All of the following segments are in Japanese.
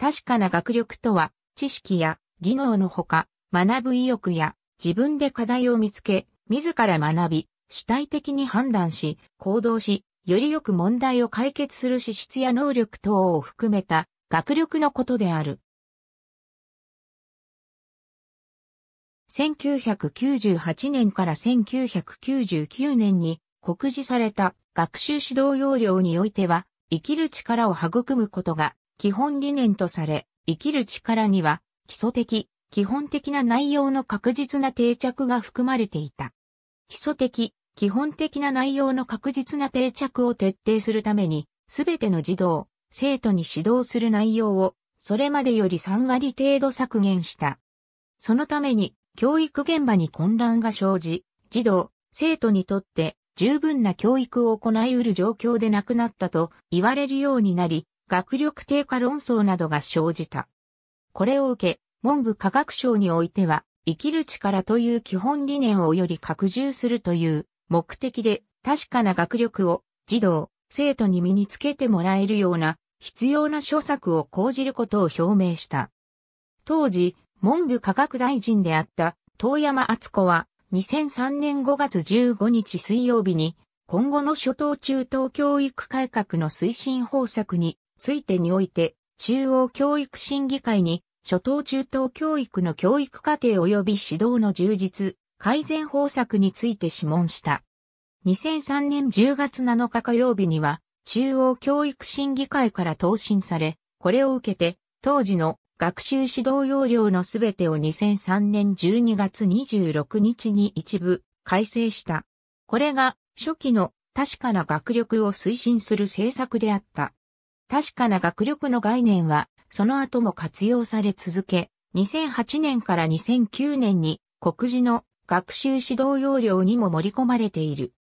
確かな学力とは、知識や技能のほか、学ぶ意欲や自分で課題を見つけ、自ら学び、主体的に判断し、行動し、よりよく問題を解決する資質や能力等を含めた学力のことである。1998年から1999年に告示された学習指導要領においては、生きる力を育むことが基本理念とされ、生きる力には基礎的、基本的な内容の確実な定着が含まれていた。基礎的、基本的な内容の確実な定着を徹底するために、すべての児童、生徒に指導する内容を、それまでより3割程度削減した。そのために、教育現場に混乱が生じ、児童、生徒にとって十分な教育を行い得る状況でなくなったと言われるようになり、学力低下論争などが生じた。これを受け、文部科学省においては、生きる力という基本理念をより拡充するという目的で確かな学力を児童、生徒に身につけてもらえるような必要な諸策を講じることを表明した。当時、文部科学大臣であった遠山厚子は2003年5月15日水曜日に今後の初等中等教育改革の推進方策についてにおいて、中央教育審議会に、初等中等教育の教育課程及び指導の充実、改善方策について諮問した。2003年10月7日火曜日には、中央教育審議会から答申され、これを受けて、当時の学習指導要領のすべてを2003年12月26日に一部改正した。これが初期の確かな学力を推進する政策であった。確かな学力の概念は、その後も活用され続け、2008年から2009年に、国示の学習指導要領にも盛り込まれている。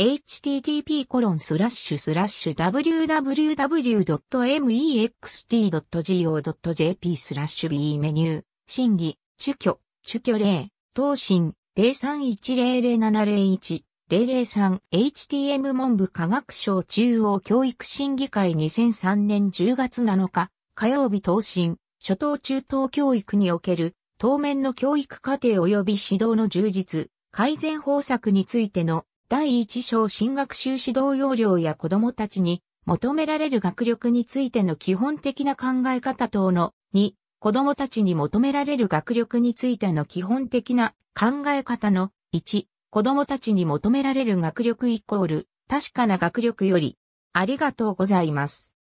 http://www.mext.go.jp スラッシュ B メニュー、審議、主挙、主挙例、等身、03100701。003HTM 文部科学省中央教育審議会2003年10月7日火曜日答申初等中等教育における当面の教育課程及び指導の充実改善方策についての第1章新学習指導要領や子どもたちに求められる学力についての基本的な考え方等の2子どもたちに求められる学力についての基本的な考え方の1子供たちに求められる学力イコール、確かな学力より、ありがとうございます。